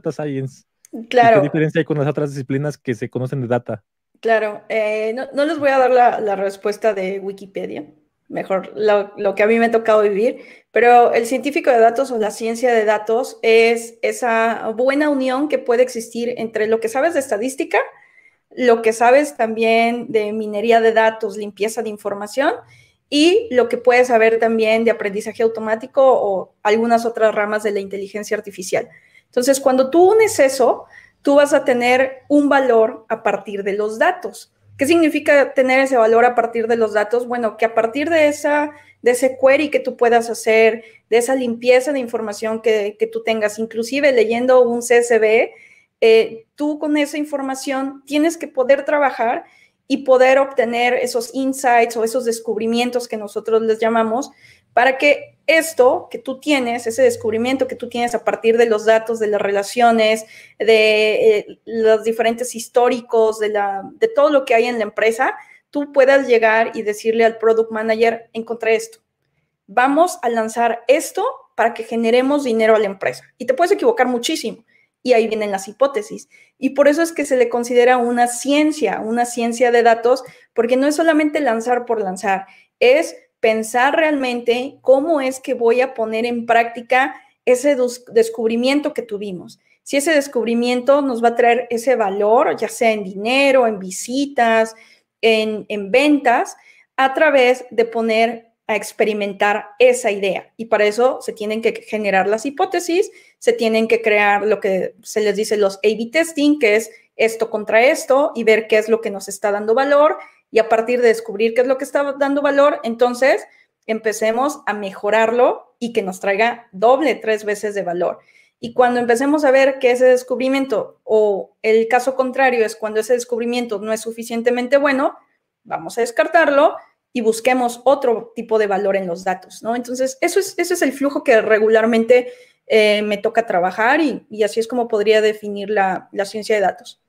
data science? Claro. ¿Qué diferencia hay con las otras disciplinas que se conocen de data? Claro, eh, no, les voy a dar la, respuesta de Wikipedia, mejor lo, lo, que a mí me ha tocado vivir, pero el científico de datos o la ciencia de datos es esa buena unión que puede existir entre lo que sabes de estadística, lo que sabes también de minería de datos, limpieza de información y lo que puedes saber también de aprendizaje automático o algunas otras ramas de la inteligencia artificial. Entonces, cuando tú unes eso, tú vas a tener un valor a partir de los datos. ¿Qué significa tener ese valor a partir de los datos? Bueno, que a partir de, esa, de ese query que tú puedas hacer, de esa limpieza de información que, tú tengas, inclusive leyendo un CSV, eh, tú con esa información tienes que poder trabajar y poder obtener esos insights o esos descubrimientos que nosotros les llamamos para que esto que tú tienes, ese descubrimiento que tú tienes a partir de los datos, de las relaciones, de eh, los diferentes históricos, de, de todo lo que hay en la empresa, tú puedas llegar y decirle al product manager, encontré esto. Vamos a lanzar esto para que generemos dinero a la empresa. Y te puedes equivocar muchísimo. Y ahí vienen las hipótesis. Y por eso es que se le considera una ciencia, una ciencia de datos, porque no es solamente lanzar por lanzar, es pensar realmente cómo es que voy a poner en práctica ese descubrimiento que tuvimos. Si ese descubrimiento nos va a traer ese valor, ya sea en dinero, en visitas, en, ventas, a través de poner a experimentar esa idea. Y para eso se tienen que generar las hipótesis, se tienen que crear lo que se les dice los A-B testing, que es esto contra esto y ver qué es lo que nos está dando valor y a partir de descubrir qué es lo que está dando valor, entonces empecemos a mejorarlo y que nos traiga doble, tres veces de valor. Y cuando empecemos a ver que ese descubrimiento o el caso contrario es cuando ese descubrimiento no es suficientemente bueno, vamos a descartarlo y busquemos otro tipo de valor en los datos, ¿no? Entonces, eso es, ese es el flujo que regularmente eh, me toca trabajar y, así es como podría definir la ciencia de datos.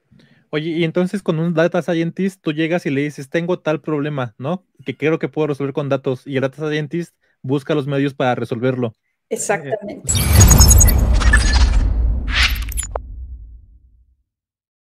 Oye, y entonces con un data scientist tú llegas y le dices, tengo tal problema, ¿no? Que creo que puedo resolver con datos. Y el data scientist busca los medios para resolverlo. Exactamente.